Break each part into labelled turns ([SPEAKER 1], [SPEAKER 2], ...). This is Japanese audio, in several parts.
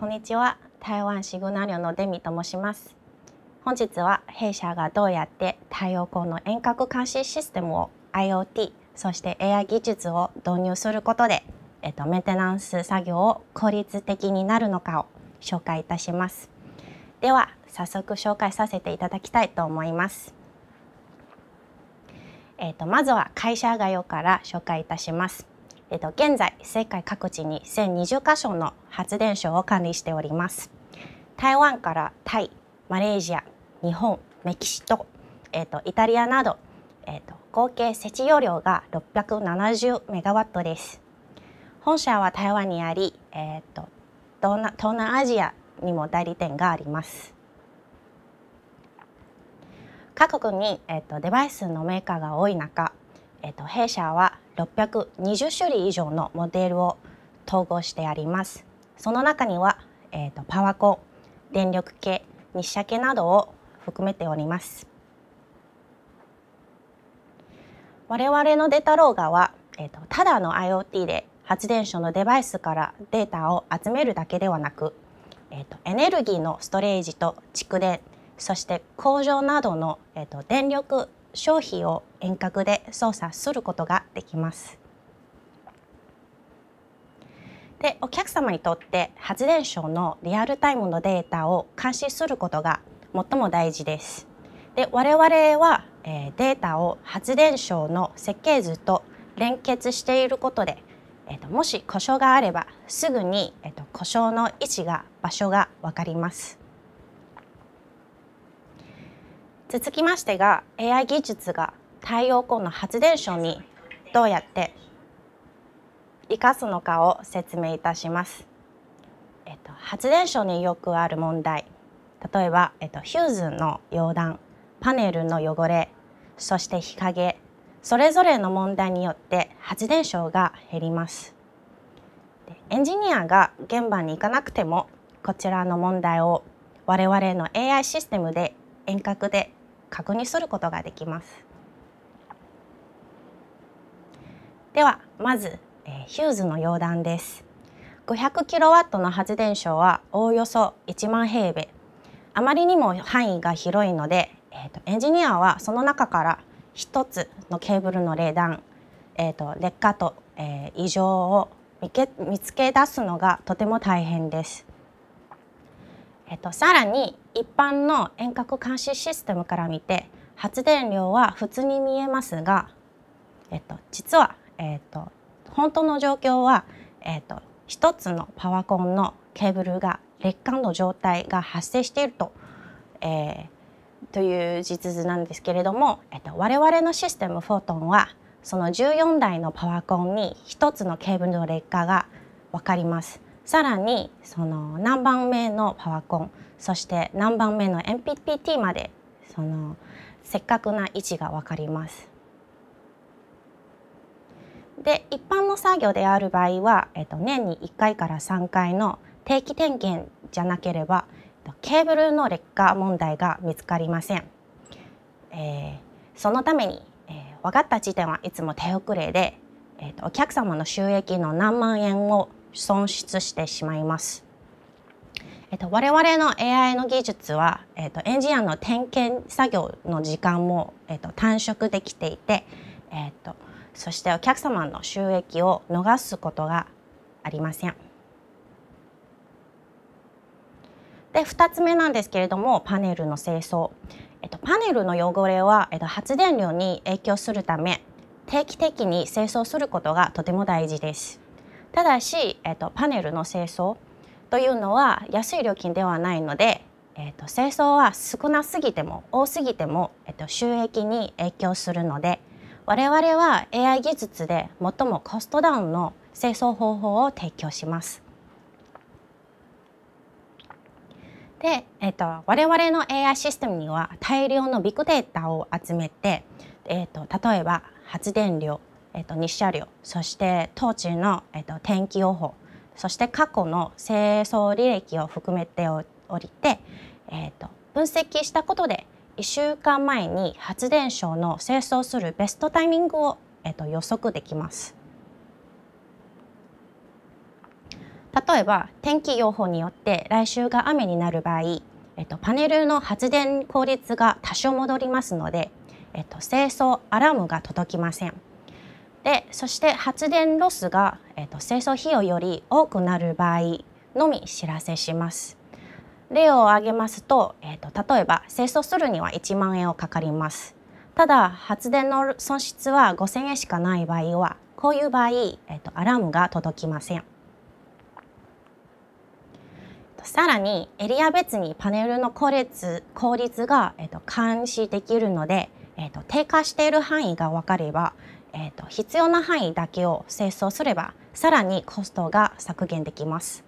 [SPEAKER 1] こんにちは台湾シグナリオのデミと申します本日は弊社がどうやって太陽光の遠隔監視システムを IoT そして AI 技術を導入することで、えっと、メンテナンス作業を効率的になるのかを紹介いたしますでは早速紹介させていただきたいと思いますえっと、まずは会社概要から紹介いたしますえっと、現在世界各地に1020箇所の発電所を管理しております台湾からタイマレーシア日本メキシコ、えっと、イタリアなど、えっと、合計設置容量が670メガワットです本社は台湾にあり、えっと、東南アジアにも代理店があります各国に、えっと、デバイスのメーカーが多い中えっと、弊社は620種類以上のモデルを統合してあります。その中には、えっと、パワコン、電力系、日射系などを含めております。我々のデータローガは、えっと、ただの IoT で発電所のデバイスからデータを集めるだけではなく、えっと、エネルギーのストレージと蓄電そして工場などの、えっと、電力消費を遠隔で操作することができます。でお客様にとって発電所のリアルタイムのデータを監視することが最も大事です。で我々は、えー、データを発電所の設計図と連結していることで、えーと、もし故障があればすぐに、えーと、と故障の位置が場所が分かります。続きましてが AI 技術が太陽光の発電所にどうやって生かすのかを説明いたします。えっと、発電所によくある問題例えば、えっと、ヒューズの溶断パネルの汚れそして日陰それぞれの問題によって発電所が減りますエンジニアが現場に行かなくてもこちらの問題を我々の AI システムで遠隔で確認することができます。ではまず、えヒューズの溶断です。5 0 0ットの発電所はおおよそ1万平米あまりにも範囲が広いので、えーと、エンジニアはその中から1つのケーブルの冷暖、えーと、劣化と、えー、異常を見け見つけ出すのがとても大変です。えーとさらに一般の遠隔監視システムから見て発電量は普通に見えますが、えっと、実は、えっと、本当の状況は、えっと、1つのパワコンのケーブルが劣化の状態が発生していると、えー、という実図なんですけれども、えっと、我々のシステムフォートンはその14台のパワコンに1つのケーブルの劣化が分かります。さらにその何番目のパワコンそして何番目の MPPT までそのせっかくな位置が分かります。で一般の作業である場合は、えっと、年に1回から3回の定期点検じゃなければケーブルの劣化問題が見つかりません。えー、そのために、えー、分かった時点はいつも手遅れで、えーと、とお客様の収益の何万円を損失してしまいます。えっと、我々の AI の技術は、えっと、エンジニアの点検作業の時間も、えっと、短縮できていて、えっと、そしてお客様の収益を逃すことがありません。で2つ目なんですけれどもパネルの清掃、えっと、パネルの汚れは、えっと、発電量に影響するため定期的に清掃することがとても大事です。ただし、えーと、パネルの清掃というのは安い料金ではないので、えーと、清掃は少なすぎても多すぎても、えーと、収益に影響するので我々は AI 技術で最もコストダウンの清掃方法を提供します。で、えっと我々の AI システムには大量のビッグデータを集めて、えっと例えば発電量えっと日射量そして当地の、えっと天気予報そして過去の清掃履歴を含めておりて、えっと分析したことで1週間前に発電所の清掃するベストタイミングを、えっと予測できます。例えば天気予報によって来週が雨になる場合、えっと、パネルの発電効率が多少戻りますので、えっと、清掃アラームが届きません。でそして発電ロスが、えーと、清掃費用より多くなる場合のみ知らせします。例を挙げますと,、えーと、例えば清掃するには1万円をかかります。ただ発電の損失は5000円しかない場合はこういう場合、えーと、とアラームが届きません。さらにエリア別にパネルの効率効率が、えー、と監視できるので、えー、と低下している範囲が分かればえーと、必要な範囲だけを清掃すればさらにコストが削減できます。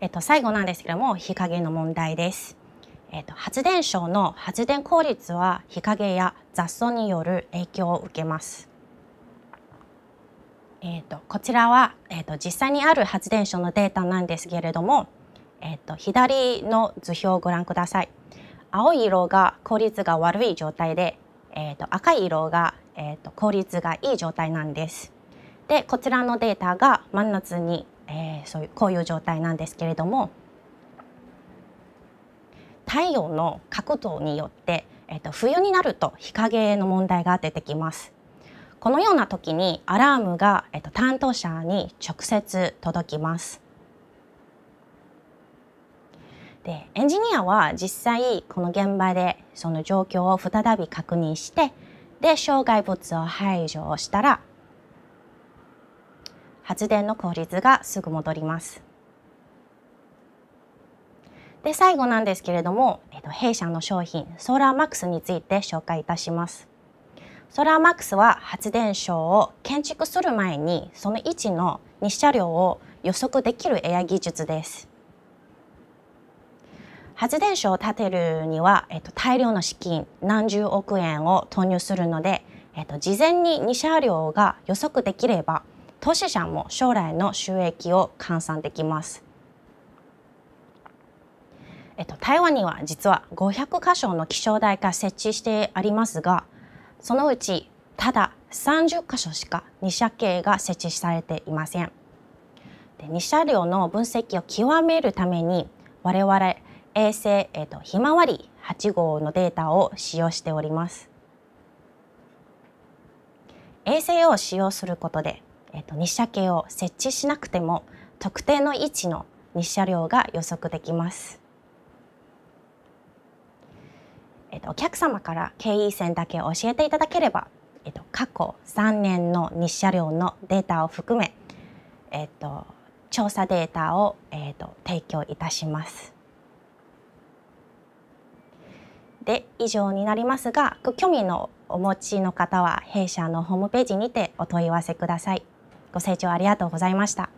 [SPEAKER 1] えっ、ー、と、最後なんですけども日陰の問題です。えっ、ー、と、発電所の発電効率は日陰や雑草による影響を受けます。えーと、こちらは、えーと、実際にある発電所のデータなんですけれども、えーと左の図表をご覧ください。青い色が効率が悪い状態でえーと、赤い色が、えーと、効率がいい状態なんです。でこちらのデータが真夏に、えー、そういうこういう状態なんですけれども太陽の角度によって、えーと、と冬になると日陰の問題が出てきます。このような時にアラームが、えー、と担当者に直接届きます。でエンジニアは実際この現場でその状況を再び確認してで障害物を排除をしたら発電の効率がすぐ戻ります。で最後なんですけれども、えっと、弊社の商品ソーラーマックスについて紹介いたします。ソーラーマックスは発電所を建築する前にその位置の日射量を予測できるエア技術です。発電所を建てるには、えっと、大量の資金何十億円を投入するので、えっと、事前に2車両が予測できれば投資者も将来の収益を換算できます。えっと、台湾には実は500箇所の気象台が設置してありますがそのうちただ30箇所しか2車系が設置されていません。で2車両の分析を極めるために我々衛星、えーと、ひまわり8号のデータを使用しております。衛星を使用することで、えーと、日射計を設置しなくても特定の位置の日射量が予測できます。えーと、とお客様から経緯線だけ教えていただければ、えー、と過去3年の日射量のデータを含め、えー、と調査データを、えー、と提供いたします。で以上になりますがご興味のお持ちの方は弊社のホームページにてお問い合わせください。ご清聴ありがとうございました。